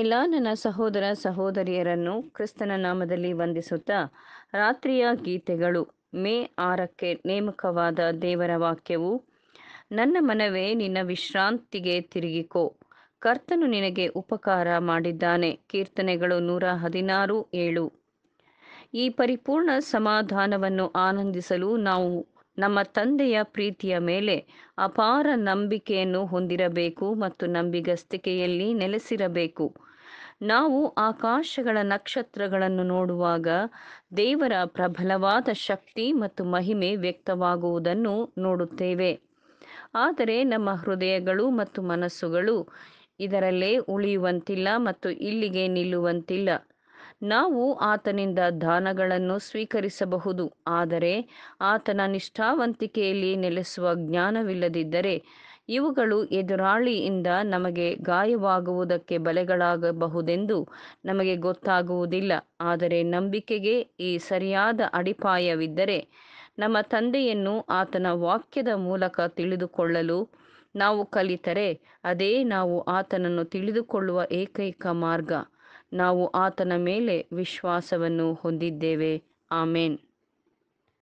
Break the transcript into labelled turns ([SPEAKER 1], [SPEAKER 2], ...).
[SPEAKER 1] ಎಲ್ಲ ನನ್ನ ಸಹೋದರ ಸಹೋದರಿಯರನ್ನು ಕ್ರಿಸ್ತನ ನಾಮದಲ್ಲಿ ವಂದಿಸುತ್ತಾ ರಾತ್ರಿಯ ಗೀತೆಗಳು ಮೇ ಆರಕ್ಕೆ ನೇಮಕವಾದ ದೇವರ ವಾಕ್ಯವು ನನ್ನ ಮನವೇ ನಿನ್ನ ವಿಶ್ರಾಂತಿಗೆ ತಿರುಗಿಕೋ ಕರ್ತನು ನಿನಗೆ ಉಪಕಾರ ಮಾಡಿದ್ದಾನೆ ಕೀರ್ತನೆಗಳು ನೂರ ಹದಿನಾರು ಏಳು ಈ ಪರಿಪೂರ್ಣ ಸಮಾಧಾನವನ್ನು ಆನಂದಿಸಲು ನಾವು ನಮ್ಮ ತಂದೆಯ ಪ್ರೀತಿಯ ಮೇಲೆ ಅಪಾರ ನಂಬಿಕೆಯನ್ನು ಹೊಂದಿರಬೇಕು ಮತ್ತು ನಂಬಿಗಸ್ತಿಕೆಯಲ್ಲಿ ನೆಲೆಸಿರಬೇಕು ನಾವು ಆಕಾಶಗಳ ನಕ್ಷತ್ರಗಳನ್ನು ನೋಡುವಾಗ ದೇವರ ಪ್ರಬಲವಾದ ಶಕ್ತಿ ಮತ್ತು ಮಹಿಮೆ ವ್ಯಕ್ತವಾಗುವುದನ್ನು ನೋಡುತ್ತೇವೆ ಆದರೆ ನಮ್ಮ ಹೃದಯಗಳು ಮತ್ತು ಮನಸ್ಸುಗಳು ಇದರಲ್ಲೇ ಉಳಿಯುವಂತಿಲ್ಲ ಮತ್ತು ಇಲ್ಲಿಗೆ ನಿಲ್ಲುವಂತಿಲ್ಲ ನಾವು ಆತನಿಂದ ದಾನಗಳನ್ನು ಸ್ವೀಕರಿಸಬಹುದು ಆದರೆ ಆತನ ನಿಷ್ಠಾವಂತಿಕೆಯಲ್ಲಿ ನೆಲೆಸುವ ಜ್ಞಾನವಿಲ್ಲದಿದ್ದರೆ ಇವುಗಳು ಎದುರಾಳಿಯಿಂದ ನಮಗೆ ಗಾಯವಾಗುವುದಕ್ಕೆ ಬಲೆಗಳಾಗಬಹುದೆಂದು ನಮಗೆ ಗೊತ್ತಾಗುವುದಿಲ್ಲ ಆದರೆ ನಂಬಿಕೆಗೆ ಈ ಸರಿಯಾದ ಅಡಿಪಾಯವಿದ್ದರೆ ನಮ್ಮ ತಂದೆಯನ್ನು ಆತನ ವಾಕ್ಯದ ಮೂಲಕ ತಿಳಿದುಕೊಳ್ಳಲು ನಾವು ಕಲಿತರೆ ಅದೇ ನಾವು ಆತನನ್ನು ತಿಳಿದುಕೊಳ್ಳುವ ಏಕೈಕ ಮಾರ್ಗ ನಾವು ಆತನ ಮೇಲೆ ವಿಶ್ವಾಸವನ್ನು ಹೊಂದಿದ್ದೇವೆ ಆಮೇನ್